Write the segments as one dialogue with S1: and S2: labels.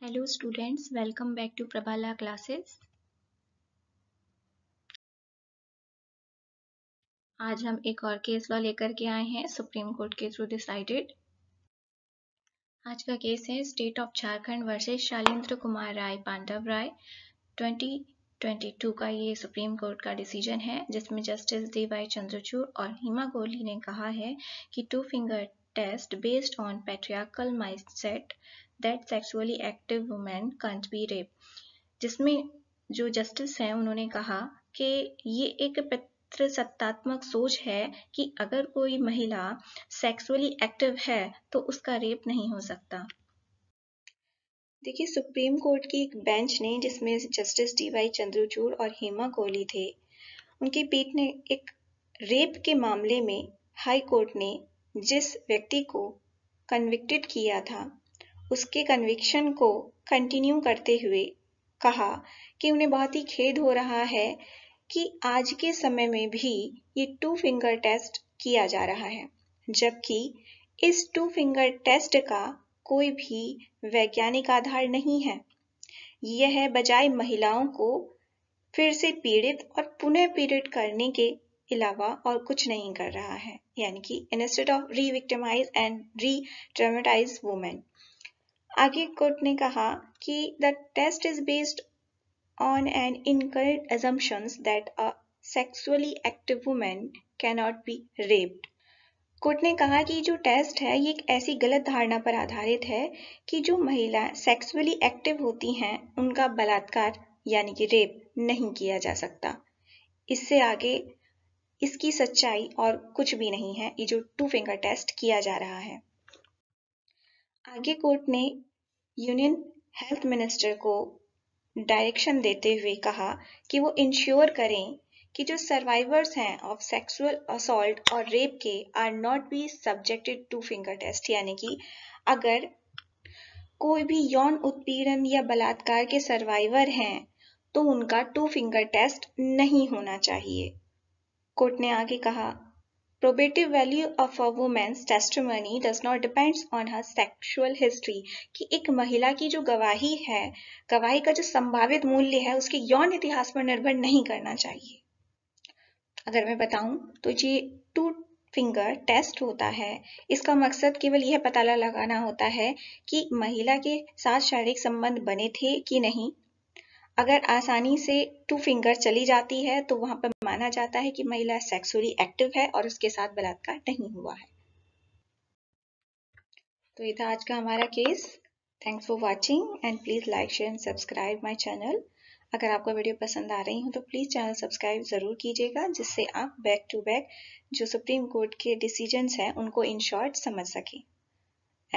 S1: Hello students, welcome back to Prabhala classes. आज हम एक और केस लॉ लेकर के आए हैं सुप्रीम कोर्ट के थ्रू डिसाइडेड आज का केस है state of Jharkhand versus Shailendra Kumar Rai Pandav Rai 2022 का ये सुप्रीम कोर्ट का डिसीजन है जिसमें जस्टिस डी वाई चंद्रचूड़ और हिमा कोहली ने कहा है कि two finger test based on patriarchal mindset that sexually active women can't be rape जिसमें जो जस्टिस हैं उन्होंने कहा कि ये एक पितृसत्तात्मक सोच है कि अगर कोई महिला सेक्सुअली एक्टिव है तो उसका रेप नहीं हो सकता देखिए सुप्रीम कोर्ट की एक बेंच ने जिसमें जस्टिस डी वाई चंद्रचूड़ और हेमा कोहली थे उनकी पीठ ने एक रेप के मामले में हाई कोर्ट ने जिस व्यक्ति को कन्विक्टेड किया था उसके कन्विक्शन को कंटिन्यू करते हुए कहा कि उन्हें बहुत ही खेद हो रहा है कि आज के समय में भी ये टू फिंगर टेस्ट किया जा रहा है जबकि इस टू फिंगर टेस्ट का कोई भी वैज्ञानिक आधार नहीं है यह बजाय महिलाओं को फिर से पीड़ित और पुनः पीड़ित करने के अलावा और कुछ नहीं कर रहा है यानी कि instead of revictimize and retraumatize women आगे कोर्ट ने कहा कि the test is based on an incorrect assumptions that a sexually active woman cannot be raped court ने कहा कि जो टेस्ट है ये एक ऐसी गलत धारणा पर आधारित है कि जो महिला सेक्सुअली एक्टिव होती हैं उनका बलात्कार यानी कि रेप नहीं किया जा सकता इससे आगे इसकी सच्चाई और कुछ भी नहीं है ये जो टू फिंगर टेस्ट किया जा रहा है आगे कोर्ट ने यूनियन हेल्थ मिनिस्टर को डायरेक्शन देते हुए कहा कि वो इंश्योर करें कि जो सर्वाइवर्स हैं ऑफ सेक्सुअल असॉल्ट और रेप के are not be subjected to finger test यानी कि अगर कोई भी यौन उत्पीड़न या बलात्कार के सर्वाइवर हैं तो उनका टू फिंगर टेस्ट नहीं होना चाहिए कोर्ट ने आगे कहा probative value of a women's testimony does not depends on her sexual history कि एक महिला की जो गवाही है गवाही का जो संभावित मूल्य है उसके यौन इतिहास पर निर्भर नहीं करना चाहिए अगर मैं बताऊं तो ये टू फिंगर टेस्ट होता है इसका मकसद केवल यह पता लगाना होता है कि महिला के साथ शारीरिक संबंध बने थे कि नहीं अगर आसानी से टू फिंगर चली जाती है तो वहां पर माना जाता है कि महिला सेक्सुअली एक्टिव है और उसके साथ बलात्कार नहीं हुआ है तो ये था आज का हमारा case thanks for watching and please like share and subscribe my channel अगर आपको वीडियो पसंद आ रही हो तो प्लीज़ चैनल सब्सक्राइब ज़रूर कीजिएगा जिससे आप बैक टू बैक जो सुप्रीम कोर्ट के डिसीजन हैं उनको इन शॉर्ट समझ सकें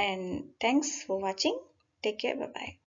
S1: and thanks for watching take care bye